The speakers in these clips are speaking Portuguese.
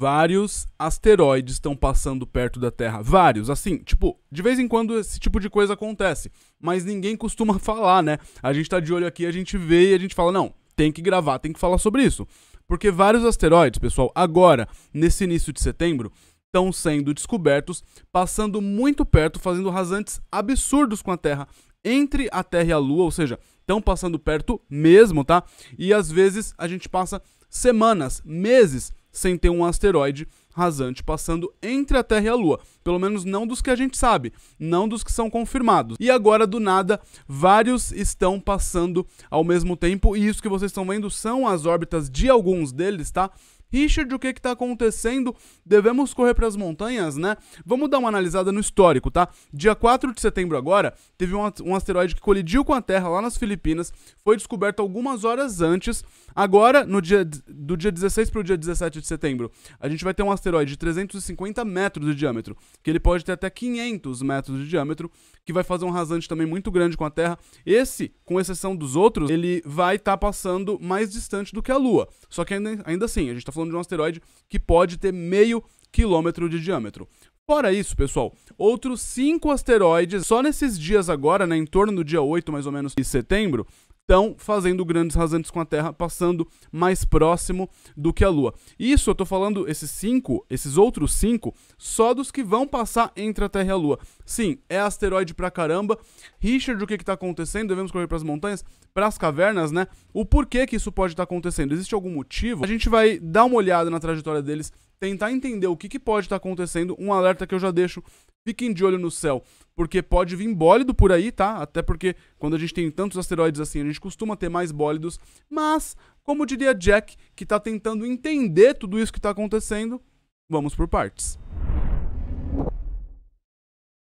Vários asteroides estão passando perto da Terra. Vários, assim, tipo, de vez em quando esse tipo de coisa acontece. Mas ninguém costuma falar, né? A gente tá de olho aqui, a gente vê e a gente fala, não, tem que gravar, tem que falar sobre isso. Porque vários asteroides, pessoal, agora, nesse início de setembro, estão sendo descobertos, passando muito perto, fazendo rasantes absurdos com a Terra, entre a Terra e a Lua, ou seja, estão passando perto mesmo, tá? E às vezes a gente passa semanas, meses sem ter um asteroide rasante passando entre a Terra e a Lua. Pelo menos não dos que a gente sabe, não dos que são confirmados. E agora, do nada, vários estão passando ao mesmo tempo, e isso que vocês estão vendo são as órbitas de alguns deles, tá? Richard, o que está acontecendo? Devemos correr para as montanhas, né? Vamos dar uma analisada no histórico, tá? Dia 4 de setembro agora, teve um, um asteroide que colidiu com a Terra lá nas Filipinas, foi descoberto algumas horas antes. Agora, no dia, do dia 16 para o dia 17 de setembro, a gente vai ter um asteroide de 350 metros de diâmetro, que ele pode ter até 500 metros de diâmetro, que vai fazer um rasante também muito grande com a Terra. Esse, com exceção dos outros, ele vai estar tá passando mais distante do que a Lua. Só que ainda, ainda assim, a gente está falando de um asteroide que pode ter meio quilômetro de diâmetro. Fora isso, pessoal, outros cinco asteroides, só nesses dias agora, né, em torno do dia 8 mais ou menos de setembro, estão fazendo grandes rasantes com a Terra, passando mais próximo do que a Lua. Isso eu estou falando esses cinco, esses outros cinco, só dos que vão passar entre a Terra e a Lua. Sim, é asteroide pra caramba. Richard, o que está acontecendo? Devemos correr para as montanhas, para as cavernas, né? O porquê que isso pode estar tá acontecendo? Existe algum motivo? A gente vai dar uma olhada na trajetória deles tentar entender o que, que pode estar tá acontecendo. Um alerta que eu já deixo Fiquem de olho no céu, porque pode vir bólido por aí, tá? Até porque quando a gente tem tantos asteroides assim, a gente costuma ter mais bólidos. Mas, como diria Jack, que tá tentando entender tudo isso que tá acontecendo, vamos por partes.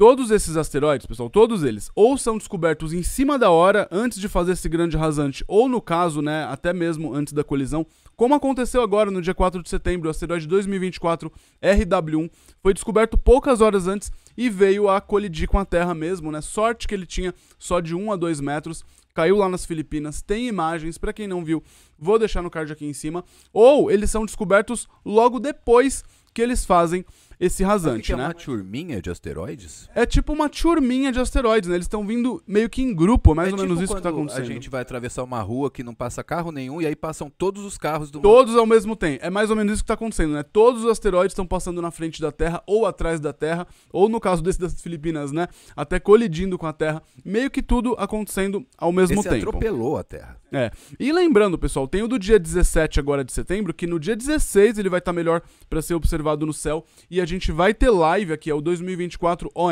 Todos esses asteroides, pessoal, todos eles, ou são descobertos em cima da hora, antes de fazer esse grande rasante, ou no caso, né, até mesmo antes da colisão, como aconteceu agora no dia 4 de setembro, o asteroide 2024 RW1 foi descoberto poucas horas antes e veio a colidir com a terra mesmo, né? Sorte que ele tinha só de 1 a 2 metros, caiu lá nas Filipinas, tem imagens, para quem não viu, vou deixar no card aqui em cima. Ou eles são descobertos logo depois que eles fazem esse rasante, que é né? É uma turminha de asteroides? É tipo uma turminha de asteroides, né? Eles estão vindo meio que em grupo, mais é ou tipo menos isso que está acontecendo. A gente vai atravessar uma rua que não passa carro nenhum e aí passam todos os carros do Todos mundo. ao mesmo tempo. É mais ou menos isso que está acontecendo, né? Todos os asteroides estão passando na frente da Terra ou atrás da Terra, ou no caso desse das Filipinas, né? Até colidindo com a Terra. Meio que tudo acontecendo ao mesmo esse tempo. atropelou a Terra. É. E lembrando, pessoal, tem o do dia 17 agora de setembro, que no dia 16 ele vai estar tá melhor para ser observado no céu e a gente vai ter live aqui, é o 2024 ON.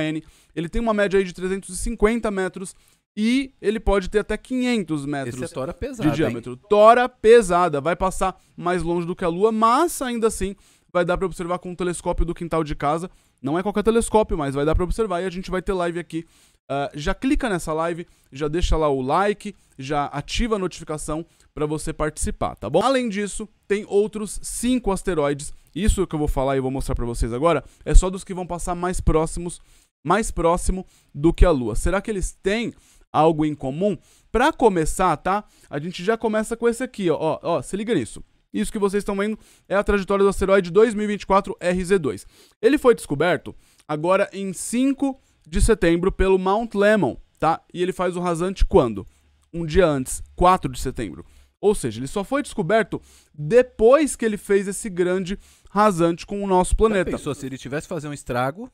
Ele tem uma média aí de 350 metros e ele pode ter até 500 metros Esse é tora pesada, de diâmetro. Hein? Tora pesada, vai passar mais longe do que a Lua, mas ainda assim vai dar para observar com o telescópio do quintal de casa. Não é qualquer telescópio, mas vai dar para observar e a gente vai ter live aqui. Uh, já clica nessa live, já deixa lá o like, já ativa a notificação para você participar, tá bom? Além disso, tem outros cinco asteroides isso que eu vou falar e vou mostrar para vocês agora é só dos que vão passar mais próximos, mais próximo do que a Lua. Será que eles têm algo em comum? Para começar, tá? A gente já começa com esse aqui, ó, ó, ó se liga nisso. Isso que vocês estão vendo é a trajetória do asteroide 2024 RZ2. Ele foi descoberto agora em 5 de setembro pelo Mount Lemmon, tá? E ele faz o rasante quando? Um dia antes, 4 de setembro. Ou seja, ele só foi descoberto depois que ele fez esse grande rasante com o nosso planeta. pensou, se ele tivesse fazer um estrago,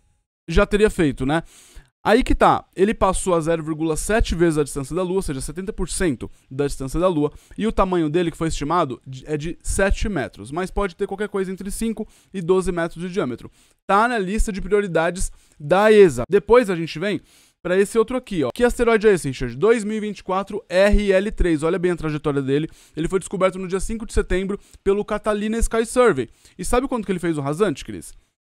já teria feito, né? Aí que tá, ele passou a 0,7 vezes a distância da Lua, ou seja, 70% da distância da Lua, e o tamanho dele, que foi estimado, é de 7 metros, mas pode ter qualquer coisa entre 5 e 12 metros de diâmetro. Tá na lista de prioridades da ESA. Depois a gente vem para esse outro aqui, ó. Que asteroide é esse, Richard? 2024 RL3. Olha bem a trajetória dele. Ele foi descoberto no dia 5 de setembro pelo Catalina Sky Survey. E sabe quando que ele fez o rasante, Cris?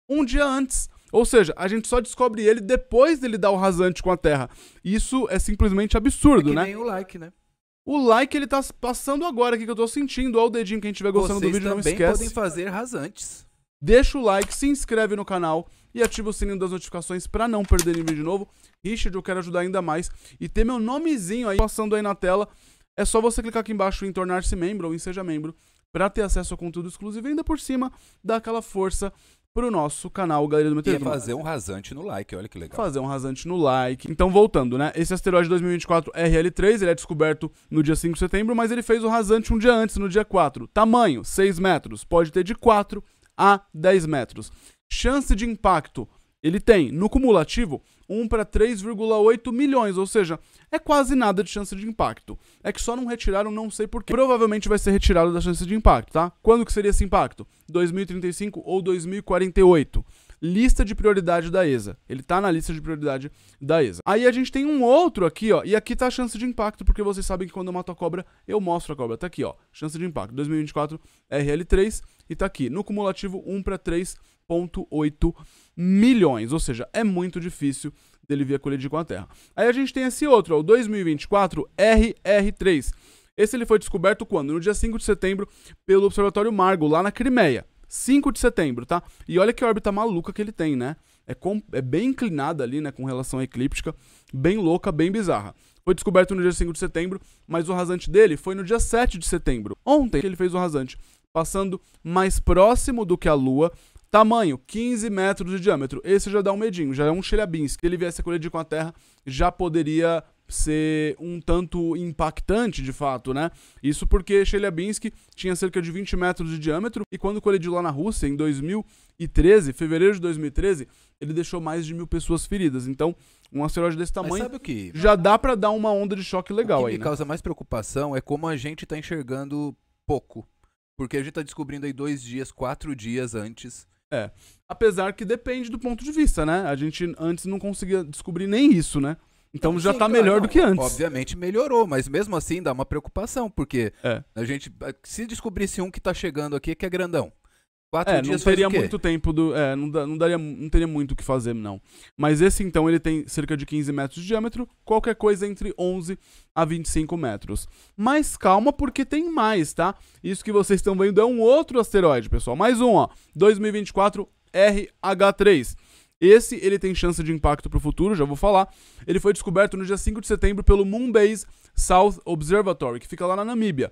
Um dia antes. Ou seja, a gente só descobre ele depois dele dar o rasante com a Terra. Isso é simplesmente absurdo, é né? Nem o like, né? O like ele tá passando agora aqui que eu tô sentindo. Olha o dedinho que a gente gostando Vocês do vídeo, não esquece. Vocês também podem fazer rasantes deixa o like, se inscreve no canal e ativa o sininho das notificações para não perder nenhum vídeo novo. Richard, eu quero ajudar ainda mais e ter meu nomezinho aí passando aí na tela. É só você clicar aqui embaixo em tornar-se membro ou em seja membro para ter acesso a conteúdo exclusivo e ainda por cima dar aquela força pro nosso canal Galeria do Meteorito. E fazer um rasante no like, olha que legal. Fazer um rasante no like. Então, voltando, né? Esse asteroide 2024 RL3, ele é descoberto no dia 5 de setembro, mas ele fez o rasante um dia antes, no dia 4. Tamanho, 6 metros. Pode ter de 4 a 10 metros. Chance de impacto, ele tem no cumulativo 1 para 3,8 milhões, ou seja, é quase nada de chance de impacto. É que só não retiraram, não sei porquê. Provavelmente vai ser retirado da chance de impacto, tá? Quando que seria esse impacto? 2035 ou 2048? lista de prioridade da ESA. Ele tá na lista de prioridade da ESA. Aí a gente tem um outro aqui, ó, e aqui tá a chance de impacto, porque vocês sabem que quando eu mato a cobra, eu mostro a cobra. Tá aqui, ó, chance de impacto, 2024 RL3, e tá aqui, no cumulativo 1 para 3.8 milhões, ou seja, é muito difícil dele vir a colidir com a Terra. Aí a gente tem esse outro, ó, o 2024 RR3. Esse ele foi descoberto quando? No dia 5 de setembro, pelo Observatório Margo, lá na Crimeia. 5 de setembro, tá? E olha que órbita maluca que ele tem, né? É, com, é bem inclinada ali, né, com relação à eclíptica, bem louca, bem bizarra. Foi descoberto no dia 5 de setembro, mas o rasante dele foi no dia 7 de setembro. Ontem que ele fez o rasante, passando mais próximo do que a Lua, Tamanho, 15 metros de diâmetro. Esse já dá um medinho, já é um Chelyabinsk. Se ele viesse a colidir com a Terra, já poderia ser um tanto impactante de fato, né? Isso porque Chelyabinsk tinha cerca de 20 metros de diâmetro e quando colidiu lá na Rússia em 2013, fevereiro de 2013, ele deixou mais de mil pessoas feridas. Então, um asteroide desse tamanho que... já dá para dar uma onda de choque legal. aí. O que aí, me né? causa mais preocupação é como a gente tá enxergando pouco, porque a gente tá descobrindo aí dois dias, quatro dias antes. É, apesar que depende do ponto de vista, né? A gente antes não conseguia descobrir nem isso, né? Então já Sim, tá melhor não, do que antes. Obviamente melhorou, mas mesmo assim dá uma preocupação, porque é. a gente. Se descobrisse um que tá chegando aqui que é grandão. Quatro é, dias não teria muito tempo do. É, não, não, daria, não teria muito o que fazer, não. Mas esse então ele tem cerca de 15 metros de diâmetro, qualquer coisa entre 11 a 25 metros. Mas calma, porque tem mais, tá? Isso que vocês estão vendo é um outro asteroide, pessoal. Mais um, ó. 2024 RH3. Esse ele tem chance de impacto para o futuro, já vou falar. Ele foi descoberto no dia 5 de setembro pelo Moonbase South Observatory, que fica lá na Namíbia.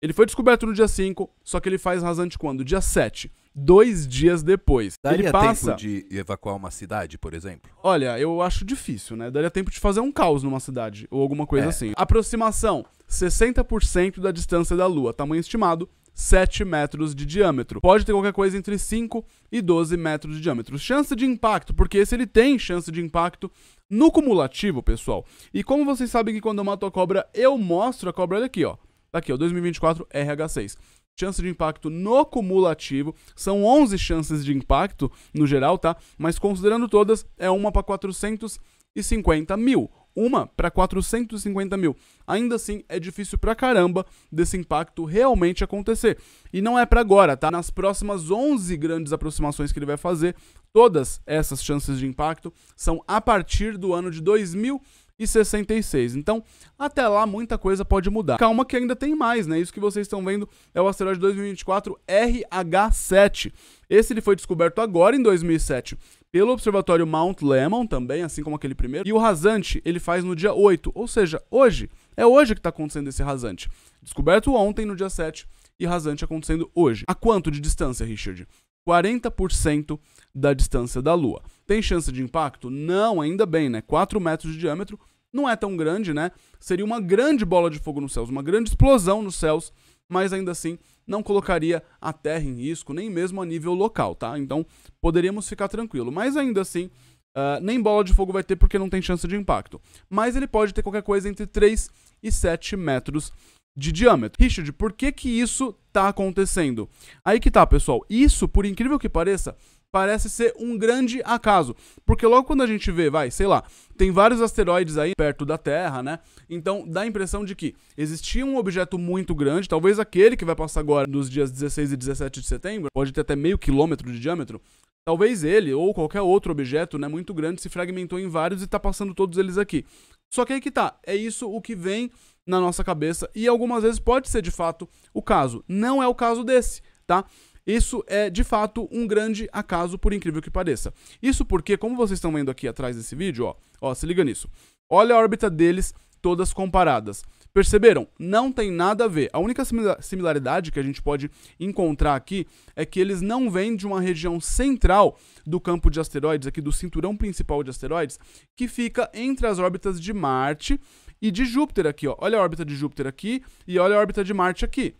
Ele foi descoberto no dia 5, só que ele faz rasante quando? Dia 7. Dois dias depois. Daria ele passa... tempo de evacuar uma cidade, por exemplo? Olha, eu acho difícil, né? Daria tempo de fazer um caos numa cidade, ou alguma coisa é. assim. Aproximação: 60% da distância da Lua, tamanho estimado, 7 metros de diâmetro. Pode ter qualquer coisa entre 5 e 12 metros de diâmetro. Chance de impacto, porque esse ele tem chance de impacto no cumulativo, pessoal. E como vocês sabem que quando eu mato a cobra, eu mostro a cobra, olha aqui, ó. Tá aqui, ó, 2024 RH6 chance de impacto no cumulativo. São 11 chances de impacto no geral, tá? Mas considerando todas, é uma para 450 mil uma para 450 mil. Ainda assim, é difícil pra caramba desse impacto realmente acontecer. E não é para agora, tá? Nas próximas 11 grandes aproximações que ele vai fazer, todas essas chances de impacto são a partir do ano de 2000 e 66. Então, até lá muita coisa pode mudar. Calma que ainda tem mais, né? Isso que vocês estão vendo é o asteroide 2024 RH7. Esse ele foi descoberto agora em 2007 pelo Observatório Mount Lemmon também, assim como aquele primeiro. E o rasante ele faz no dia 8, ou seja, hoje. É hoje que está acontecendo esse rasante. Descoberto ontem, no dia 7, e rasante acontecendo hoje. A quanto de distância, Richard? 40% da distância da Lua. Tem chance de impacto? Não, ainda bem, né? 4 metros de diâmetro não é tão grande, né? Seria uma grande bola de fogo nos céus, uma grande explosão nos céus mas ainda assim não colocaria a terra em risco, nem mesmo a nível local, tá? Então poderíamos ficar tranquilo. Mas ainda assim, uh, nem bola de fogo vai ter porque não tem chance de impacto. Mas ele pode ter qualquer coisa entre 3 e 7 metros de diâmetro. Richard, por que que isso tá acontecendo? Aí que tá, pessoal. Isso, por incrível que pareça, parece ser um grande acaso. Porque logo quando a gente vê, vai, sei lá, tem vários asteroides aí perto da Terra, né? Então dá a impressão de que existia um objeto muito grande, talvez aquele que vai passar agora nos dias 16 e 17 de setembro, pode ter até meio quilômetro de diâmetro. Talvez ele ou qualquer outro objeto, né, muito grande, se fragmentou em vários e tá passando todos eles aqui. Só que aí que tá, é isso o que vem na nossa cabeça e algumas vezes pode ser de fato o caso. Não é o caso desse, tá? Isso é, de fato, um grande acaso, por incrível que pareça. Isso porque, como vocês estão vendo aqui atrás desse vídeo, ó, ó, se liga nisso. Olha a órbita deles todas comparadas. Perceberam? Não tem nada a ver. A única similaridade que a gente pode encontrar aqui é que eles não vêm de uma região central do campo de asteroides, aqui do cinturão principal de asteroides, que fica entre as órbitas de Marte e de Júpiter aqui. Ó. Olha a órbita de Júpiter aqui e olha a órbita de Marte aqui.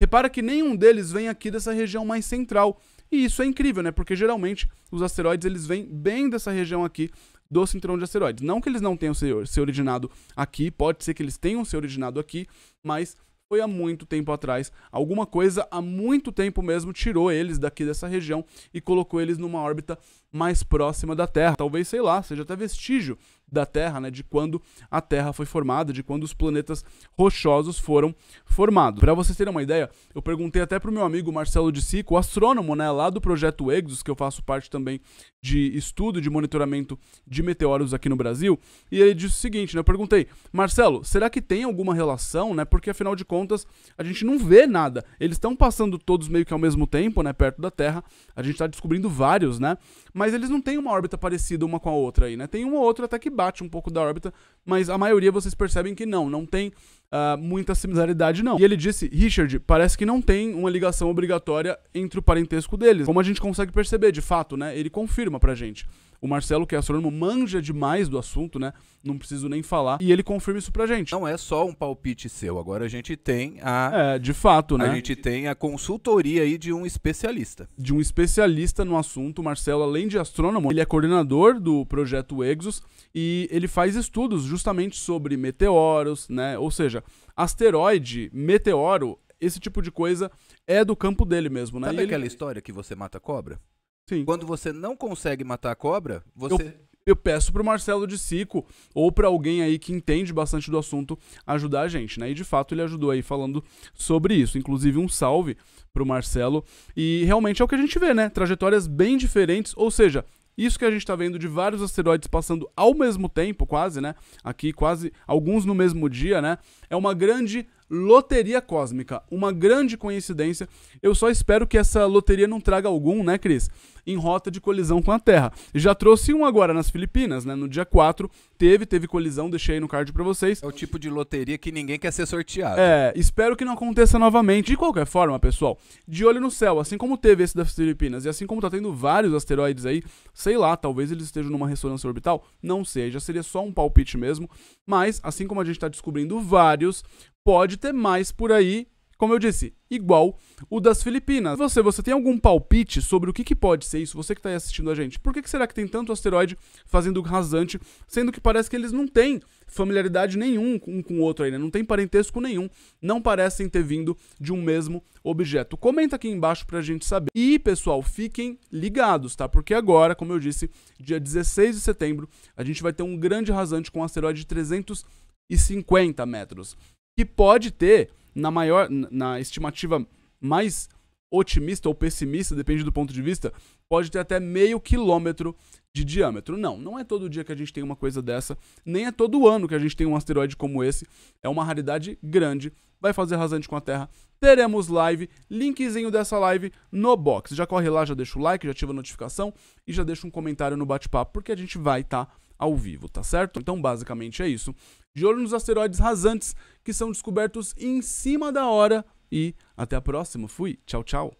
Repara que nenhum deles vem aqui dessa região mais central. E isso é incrível, né? Porque geralmente os asteroides eles vêm bem dessa região aqui do cinturão de asteroides. Não que eles não tenham se, originado aqui, pode ser que eles tenham se originado aqui, mas foi há muito tempo atrás. Alguma coisa há muito tempo mesmo tirou eles daqui dessa região e colocou eles numa órbita mais próxima da Terra. Talvez, sei lá, seja até vestígio da Terra, né, de quando a Terra foi formada, de quando os planetas rochosos foram formados. Para vocês terem uma ideia, eu perguntei até pro meu amigo Marcelo de Sico, astrônomo, né, lá do projeto Exos, que eu faço parte também de estudo de monitoramento de meteoros aqui no Brasil, e ele disse o seguinte, né, eu perguntei: "Marcelo, será que tem alguma relação, né? Porque afinal de contas, a gente não vê nada. Eles estão passando todos meio que ao mesmo tempo, né, perto da Terra. A gente está descobrindo vários, né? Mas eles não têm uma órbita parecida uma com a outra aí, né? Tem uma ou outra até que bate um pouco da órbita, mas a maioria vocês percebem que não, não tem uh, muita similaridade não. E ele disse, Richard, parece que não tem uma ligação obrigatória entre o parentesco deles, como a gente consegue perceber de fato, né? Ele confirma pra gente. O Marcelo, que é astrônomo, manja demais do assunto, né? Não preciso nem falar. E ele confirma isso pra gente. Não é só um palpite seu. Agora a gente tem a. É, de fato, né? A gente tem a consultoria aí de um especialista. De um especialista no assunto. O Marcelo, além de astrônomo, ele é coordenador do projeto Exos e ele faz estudos justamente sobre meteoros, né? Ou seja, asteroide, meteoro, esse tipo de coisa é do campo dele mesmo, né? Sabe ele... aquela história que você mata cobra? Sim. Quando você não consegue matar a cobra, você. Eu, eu peço pro Marcelo de Sico ou para alguém aí que entende bastante do assunto ajudar a gente, né? E de fato ele ajudou aí falando sobre isso. Inclusive, um salve pro Marcelo. E realmente é o que a gente vê, né? Trajetórias bem diferentes, ou seja, isso que a gente está vendo de vários asteroides passando ao mesmo tempo, quase, né? Aqui, quase alguns no mesmo dia, né? É uma grande loteria cósmica, uma grande coincidência. Eu só espero que essa loteria não traga algum, né, Cris? em rota de colisão com a Terra. E já trouxe um agora nas Filipinas, né? No dia 4 teve, teve colisão, deixei aí no card para vocês. É o tipo de loteria que ninguém quer ser sorteado. É, espero que não aconteça novamente. De qualquer forma, pessoal, de olho no céu, assim como teve esse das Filipinas e assim como tá tendo vários asteroides aí, sei lá, talvez eles estejam numa ressonância orbital, não sei, já seria só um palpite mesmo, mas assim como a gente tá descobrindo vários, pode ter mais por aí como eu disse, igual o das Filipinas. Você, você tem algum palpite sobre o que, que pode ser isso? Você que está aí assistindo a gente, por que, que será que tem tanto asteroide fazendo rasante, sendo que parece que eles não têm familiaridade nenhum um com o outro aí, né? Não tem parentesco nenhum, não parecem ter vindo de um mesmo objeto. Comenta aqui embaixo para a gente saber. E, pessoal, fiquem ligados, tá? Porque agora, como eu disse, dia 16 de setembro, a gente vai ter um grande rasante com um asteroide de 350 metros, que pode ter na maior, na estimativa mais otimista ou pessimista, depende do ponto de vista, pode ter até meio quilômetro de diâmetro. Não, não é todo dia que a gente tem uma coisa dessa, nem é todo ano que a gente tem um asteroide como esse. É uma raridade grande. Vai fazer rasante com a Terra. Teremos live, linkzinho dessa live no box. Já corre lá, já deixa o like, já ativa a notificação e já deixa um comentário no bate-papo, porque a gente vai estar tá ao vivo, tá certo? Então, basicamente é isso de olho nos asteroides rasantes que são descobertos em cima da hora. E até a próxima. Fui. Tchau, tchau.